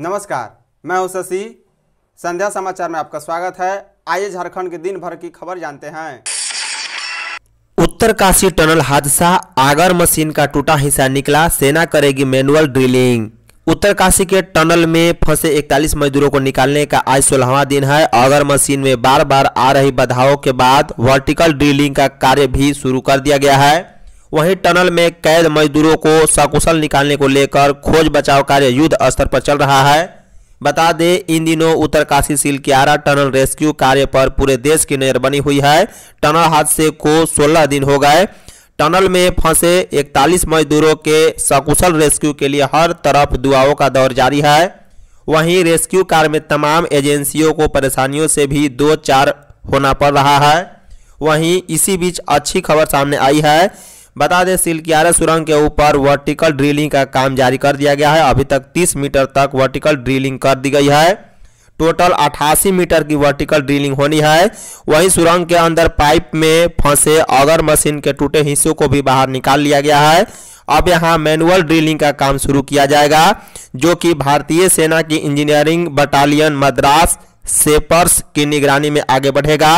नमस्कार मैं हूं शशि संध्या समाचार में आपका स्वागत है आइए झारखंड के दिन भर की खबर जानते हैं उत्तरकाशी टनल हादसा आगर मशीन का टूटा हिस्सा निकला सेना करेगी मैनुअल ड्रिलिंग उत्तरकाशी के टनल में फंसे 41 मजदूरों को निकालने का आज सोलहवा दिन है अगर मशीन में बार बार आ रही बधाओं के बाद वर्टिकल ड्रिलिंग का कार्य भी शुरू कर दिया गया है वहीं टनल में कैद मजदूरों को सकुशल निकालने को लेकर खोज बचाव कार्य युद्ध स्तर पर चल रहा है बता दें इन दिनों उत्तरकाशी सिलकियारा टनल रेस्क्यू कार्य पर पूरे देश की नजर बनी हुई है टनल हादसे को 16 दिन हो गए टनल में फंसे 41 मजदूरों के सकुशल रेस्क्यू के लिए हर तरफ दुआओं का दौर जारी है वहीं रेस्क्यू कार्य में तमाम एजेंसियों को परेशानियों से भी दो चार होना पड़ रहा है वहीं इसी बीच अच्छी खबर सामने आई है बता दें सिल्कियारा सुरंग के ऊपर वर्टिकल ड्रिलिंग का काम जारी कर दिया गया है अभी तक 30 मीटर तक वर्टिकल ड्रिलिंग कर दी गई है टोटल अठासी मीटर की वर्टिकल ड्रिलिंग होनी है वहीं सुरंग के अंदर पाइप में फंसे अगर मशीन के टूटे हिस्सों को भी बाहर निकाल लिया गया है अब यहाँ मैनुअल ड्रिलिंग का काम शुरू किया जाएगा जो कि भारतीय सेना की इंजीनियरिंग बटालियन मद्रास सेपर्स की निगरानी में आगे बढ़ेगा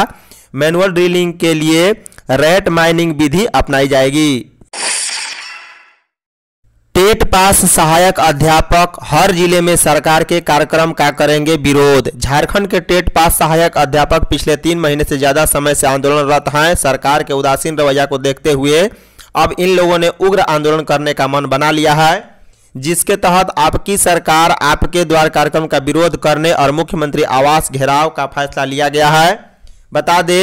मैनुअल ड्रिलिंग के लिए रेट माइनिंग विधि अपनाई जाएगी टेट पास सहायक अध्यापक हर जिले में सरकार के कार्यक्रम का करेंगे विरोध झारखंड के टेट पास सहायक अध्यापक पिछले तीन महीने से ज्यादा समय से आंदोलनरत हैं सरकार के उदासीन रवैया को देखते हुए अब इन लोगों ने उग्र आंदोलन करने का मन बना लिया है जिसके तहत आपकी सरकार आपके द्वार कार्यक्रम का विरोध करने और मुख्यमंत्री आवास घेराव का फैसला लिया गया है बता दे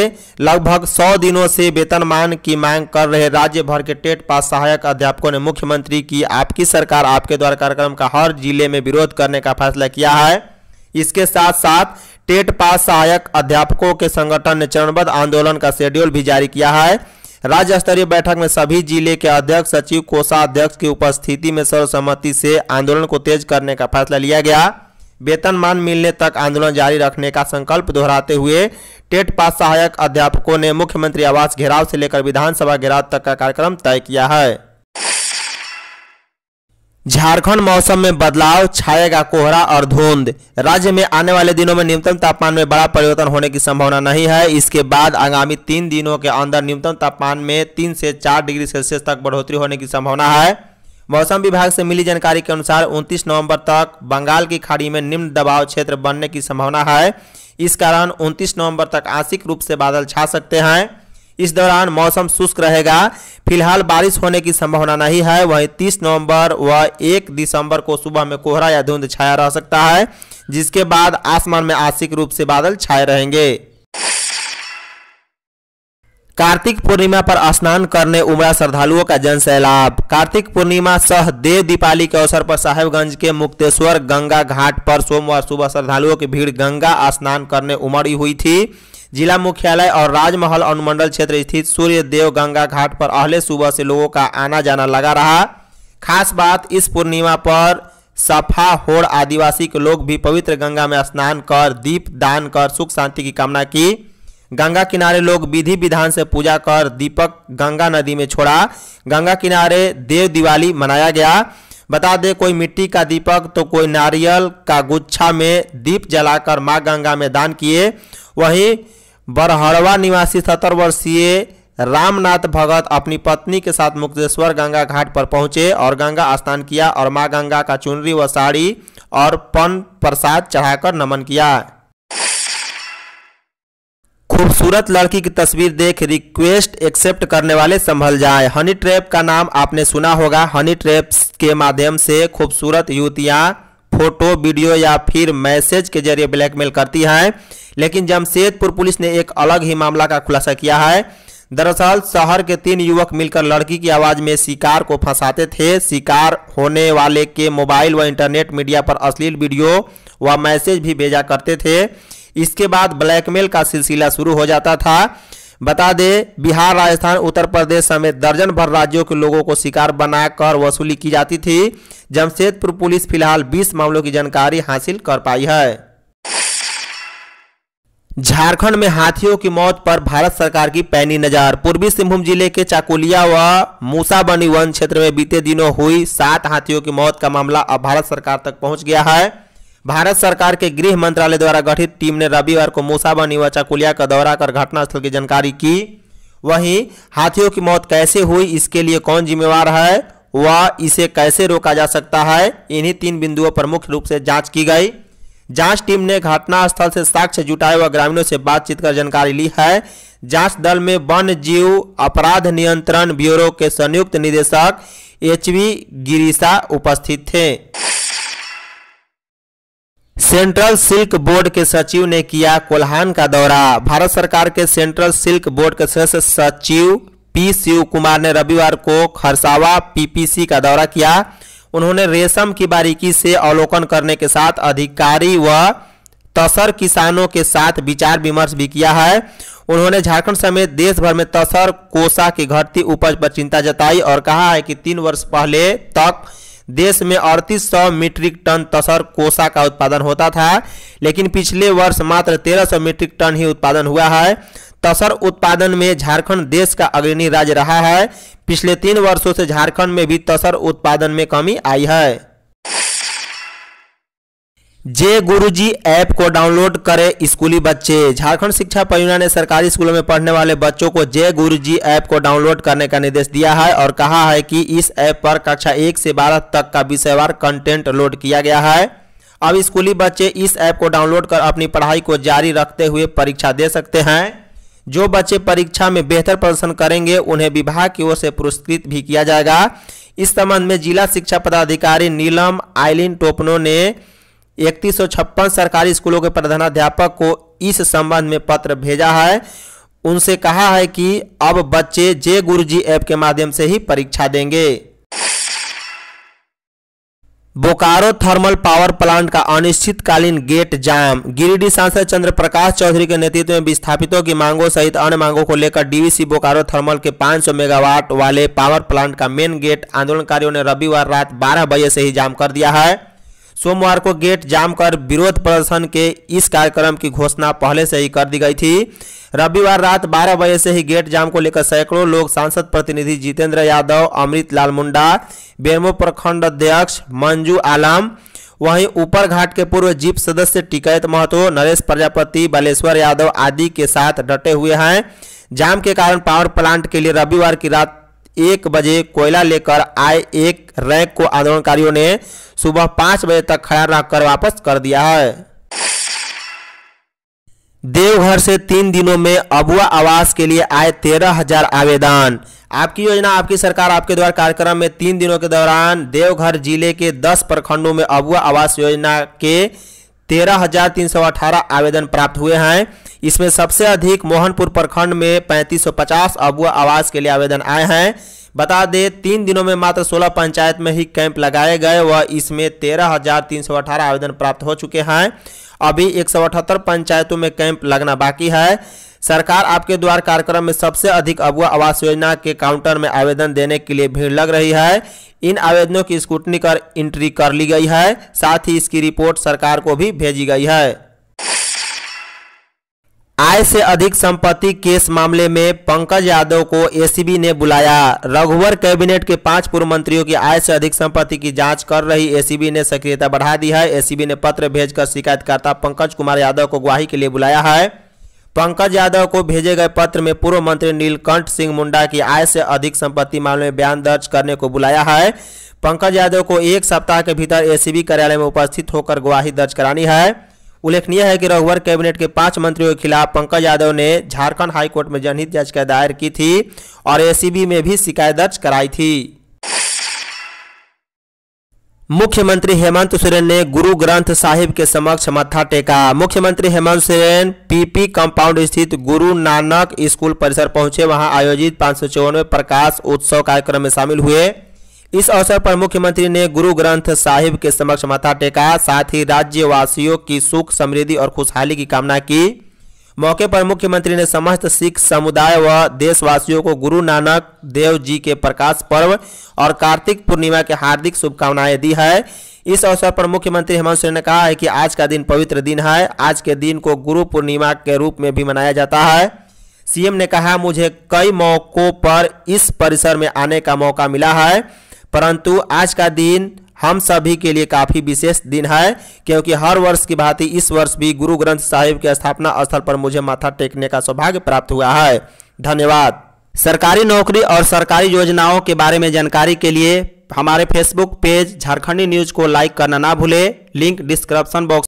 लगभग 100 दिनों से वेतनमान की मांग कर रहे राज्य भर के टेट पास सहायक अध्यापकों ने मुख्यमंत्री की आपकी सरकार आपके द्वारा कार्यक्रम का हर जिले में विरोध करने का फैसला किया है इसके साथ साथ टेट पास सहायक अध्यापकों के संगठन ने चरणबद्ध आंदोलन का शेड्यूल भी जारी किया है राज्य स्तरीय बैठक में सभी जिले के अध्यक्ष सचिव कोषाध्यक्ष की उपस्थिति में सर्वसम्मति से आंदोलन को तेज करने का फैसला लिया गया वेतनमान मिलने तक आंदोलन जारी रखने का संकल्प दोहराते हुए टेट पास सहायक अध्यापकों ने मुख्यमंत्री आवास घेराव से लेकर विधानसभा घेराव तक का कार्यक्रम तय किया है झारखंड मौसम में बदलाव छाएगा कोहरा और धुंध राज्य में आने वाले दिनों में न्यूनतम तापमान में बड़ा परिवर्तन होने की संभावना नहीं है इसके बाद आगामी तीन दिनों के अंदर न्यूनतम तापमान में तीन से चार डिग्री सेल्सियस तक बढ़ोतरी होने की संभावना है मौसम विभाग से मिली जानकारी के अनुसार 29 नवंबर तक बंगाल की खाड़ी में निम्न दबाव क्षेत्र बनने की संभावना है इस कारण 29 नवंबर तक आंशिक रूप से बादल छा सकते हैं इस दौरान मौसम शुष्क रहेगा फिलहाल बारिश होने की संभावना नहीं है वहीं 30 नवंबर व 1 दिसंबर को सुबह में कोहरा या धुंध छाया रह सकता है जिसके बाद आसमान में आंशिक रूप से बादल छाए रहेंगे कार्तिक पूर्णिमा पर स्नान करने उमड़ा श्रद्धालुओं का जन सैलाब कार्तिक पूर्णिमा सह देव दीपावली के अवसर पर साहेबगंज के मुक्तेश्वर गंगा घाट पर सोमवार सुबह श्रद्धालुओं की भीड़ गंगा स्नान करने उमड़ी हुई थी जिला मुख्यालय और राजमहल अनुमंडल क्षेत्र स्थित सूर्य देव गंगा घाट पर अहले सुबह से लोगों का आना जाना लगा रहा खास बात इस पूर्णिमा पर सफा होड़ आदिवासी के लोग भी पवित्र गंगा में स्नान कर दीप दान कर सुख शांति की कामना की गंगा किनारे लोग विधि विधान से पूजा कर दीपक गंगा नदी में छोड़ा गंगा किनारे देव दिवाली मनाया गया बता दे कोई मिट्टी का दीपक तो कोई नारियल का गुच्छा में दीप जलाकर माँ गंगा में दान किए वहीं बरहड़वा निवासी सत्तर वर्षीय रामनाथ भगत अपनी पत्नी के साथ मुक्तेश्वर गंगा घाट पर पहुंचे और गंगा स्नान किया और माँ गंगा का चुनरी व साड़ी और पन प्रसाद चढ़ाकर नमन किया खूबसूरत लड़की की तस्वीर देख रिक्वेस्ट एक्सेप्ट करने वाले संभल जाए हनी ट्रैप का नाम आपने सुना होगा हनी ट्रैप्स के माध्यम से खूबसूरत युवतियाँ फोटो वीडियो या फिर मैसेज के जरिए ब्लैकमेल करती हैं लेकिन जमशेदपुर पुलिस ने एक अलग ही मामला का खुलासा किया है दरअसल शहर के तीन युवक मिलकर लड़की की आवाज़ में शिकार को फंसाते थे शिकार होने वाले के मोबाइल व इंटरनेट मीडिया पर अश्लील वीडियो व मैसेज भी भेजा करते थे इसके बाद ब्लैकमेल का सिलसिला शुरू हो जाता था बता दे बिहार राजस्थान उत्तर प्रदेश समेत दर्जन भर राज्यों के लोगों को शिकार बनाकर वसूली की जाती थी जमशेदपुर पुलिस फिलहाल 20 मामलों की जानकारी हासिल कर पाई है झारखंड में हाथियों की मौत पर भारत सरकार की पैनी नजर पूर्वी सिंहभूम जिले के चाकुलिया व मूसाबनी वन क्षेत्र में बीते दिनों हुई सात हाथियों की मौत का मामला अब भारत सरकार तक पहुंच गया है भारत सरकार के गृह मंत्रालय द्वारा गठित टीम ने रविवार को मूसाबानी व चाकुलिया का दौरा कर घटनास्थल की जानकारी की वहीं हाथियों की मौत कैसे हुई इसके लिए कौन जिम्मेवार है व इसे कैसे रोका जा सकता है इन्हीं तीन बिंदुओं पर मुख्य रूप से जांच की गई जांच टीम ने घटनास्थल से साक्ष्य जुटाए व ग्रामीणों से बातचीत कर जानकारी ली है जांच दल में वन जीव अपराध नियंत्रण ब्यूरो के संयुक्त निदेशक एच वी उपस्थित थे सेंट्रल सिल्क बोर्ड के सचिव ने किया कोल्हान का दौरा भारत सरकार के सेंट्रल सिल्क बोर्ड के सदस्य सचिव पी शिव कुमार ने रविवार को खरसावा पीपीसी का दौरा किया उन्होंने रेशम की बारीकी से अवलोकन करने के साथ अधिकारी व तसर किसानों के साथ विचार विमर्श भी किया है उन्होंने झारखंड समेत देश भर में तसर कोसा की घटती उपज पर चिंता जताई और कहा है कि तीन वर्ष पहले तक देश में अड़तीस सौ मीट्रिक टन तसर कोसा का उत्पादन होता था लेकिन पिछले वर्ष मात्र तेरह सौ मीट्रिक टन ही उत्पादन हुआ है तसर उत्पादन में झारखंड देश का अग्रणी राज्य रहा है पिछले तीन वर्षों से झारखंड में भी तसर उत्पादन में कमी आई है जे गुरुजी ऐप को डाउनलोड करें स्कूली बच्चे झारखंड शिक्षा परियोजना ने सरकारी स्कूलों में पढ़ने वाले बच्चों को जे गुरुजी ऐप को डाउनलोड करने का निर्देश दिया है और कहा है कि इस ऐप पर कक्षा एक से बारह तक का विषयवार कंटेंट लोड किया गया है अब स्कूली बच्चे इस ऐप को डाउनलोड कर अपनी पढ़ाई को जारी रखते हुए परीक्षा दे सकते हैं जो बच्चे परीक्षा में बेहतर प्रदर्शन करेंगे उन्हें विभाग की ओर से पुरस्कृत भी किया जाएगा इस संबंध में जिला शिक्षा पदाधिकारी नीलम आइलिन टोपनो ने इकतीस सरकारी स्कूलों के प्रधानाध्यापक को इस संबंध में पत्र भेजा है उनसे कहा है कि अब बच्चे जे गुरुजी ऐप के माध्यम से ही परीक्षा देंगे बोकारो थर्मल पावर प्लांट का अनिश्चितकालीन गेट जाम गिरिडीह सांसद चंद्र प्रकाश चौधरी के नेतृत्व में विस्थापितों की मांगों सहित अन्य मांगों को लेकर डीवीसी बोकारो थर्मल के 500 मेगावाट वाले पावर प्लांट का मेन गेट आंदोलनकारियों ने रविवार रात 12 बजे से ही जाम कर दिया है सोमवार को गेट जाम कर विरोध प्रदर्शन के इस कार्यक्रम की घोषणा पहले से ही कर दी गई थी रविवार रात 12 बजे से ही गेट जाम को लेकर सैकड़ों लोग सांसद प्रतिनिधि जितेंद्र यादव अमृत लाल मुंडा बेरमो प्रखंड अध्यक्ष मंजू आलम वहीं ऊपर घाट के पूर्व जीप सदस्य टिकैत महतो नरेश प्रजापति बालेश्वर यादव आदि के साथ डटे हुए हैं जाम के कारण पावर प्लांट के लिए रविवार की रात एक बजे कोयला लेकर आए एक रैंक को आंदोलनकारियों ने सुबह पांच बजे तक खड़ा रखकर वापस कर दिया है देवघर से तीन दिनों में अबुआ आवास के लिए आए तेरह हजार आवेदन आपकी योजना आपकी सरकार आपके द्वारा कार्यक्रम में तीन दिनों के दौरान देवघर जिले के दस प्रखंडों में अबुआ आवास योजना के तेरह हजार तीन सौ अठारह आवेदन प्राप्त हुए हैं इसमें सबसे अधिक मोहनपुर प्रखंड में 3550 अबुआ आवास के लिए आवेदन आए हैं बता दें तीन दिनों में मात्र 16 पंचायत में ही कैंप लगाए गए व इसमें 13,318 आवेदन प्राप्त हो चुके हैं अभी एक पंचायतों में कैंप लगना बाकी है सरकार आपके द्वार कार्यक्रम में सबसे अधिक अबुआ आवास योजना के काउंटर में आवेदन देने के लिए भीड़ लग रही है इन आवेदनों की स्कूटनी कर एंट्री कर ली गई है साथ ही इसकी रिपोर्ट सरकार को भी भेजी गई है आय से अधिक संपत्ति केस मामले में पंकज यादव को एसीबी ने बुलाया रघुवर कैबिनेट के पांच पूर्व मंत्रियों की आय से अधिक संपत्ति की जांच कर रही एसीबी ने सक्रियता बढ़ा दी है एसीबी ने पत्र भेजकर शिकायतकर्ता पंकज कुमार यादव को गुवाही के लिए बुलाया है पंकज यादव को भेजे गए पत्र में पूर्व मंत्री नीलकंठ सिंह मुंडा की आय से अधिक संपत्ति मामले में बयान दर्ज करने को बुलाया है पंकज यादव को एक सप्ताह के भीतर एसीबी कार्यालय में उपस्थित होकर गुवाही दर्ज करानी है उल्लेखनीय है कि रघुवर कैबिनेट के पांच मंत्रियों के खिलाफ पंकज यादव ने झारखंड हाईकोर्ट में जनहित याचिका दायर की थी और एसीबी में भी शिकायत दर्ज कराई थी मुख्यमंत्री हेमंत सोरेन ने गुरु ग्रंथ साहिब के समक्ष मत्था टेका मुख्यमंत्री हेमंत सोरेन पीपी कंपाउंड स्थित गुरु नानक स्कूल परिसर पहुंचे वहां आयोजित पाँच प्रकाश उत्सव कार्यक्रम में शामिल हुए इस अवसर पर मुख्यमंत्री ने गुरु ग्रंथ साहिब के समक्ष माथा टेका साथ ही राज्यवासियों की सुख समृद्धि और खुशहाली की कामना की मौके पर मुख्यमंत्री ने समस्त सिख समुदाय व देशवासियों को गुरु नानक देव जी के प्रकाश पर्व और कार्तिक पूर्णिमा के हार्दिक शुभकामनाएं दी है इस अवसर पर मुख्यमंत्री हेमंत सोरेन ने कहा है कि आज का दिन पवित्र दिन है आज के दिन को गुरु पूर्णिमा के रूप में भी मनाया जाता है सीएम ने कहा मुझे कई मौकों पर इस परिसर में आने का मौका मिला है परंतु आज का दिन हम सभी के लिए काफ़ी विशेष दिन है क्योंकि हर वर्ष की भांति इस वर्ष भी गुरु ग्रंथ साहिब के स्थापना स्थल पर मुझे माथा टेकने का सौभाग्य प्राप्त हुआ है धन्यवाद सरकारी नौकरी और सरकारी योजनाओं के बारे में जानकारी के लिए हमारे फेसबुक पेज झारखंडी न्यूज को लाइक करना ना भूले लिंक डिस्क्रिप्शन बॉक्स